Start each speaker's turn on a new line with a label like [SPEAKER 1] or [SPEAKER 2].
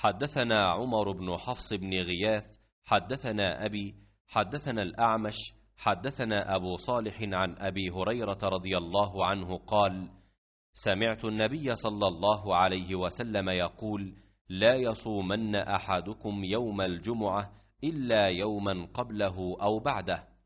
[SPEAKER 1] حدثنا عمر بن حفص
[SPEAKER 2] بن غياث حدثنا أبي حدثنا الأعمش حدثنا أبو صالح عن أبي هريرة رضي الله عنه قال سمعت النبي صلى الله عليه وسلم يقول لا يصومن أحدكم يوم
[SPEAKER 1] الجمعة إلا يوما قبله أو بعده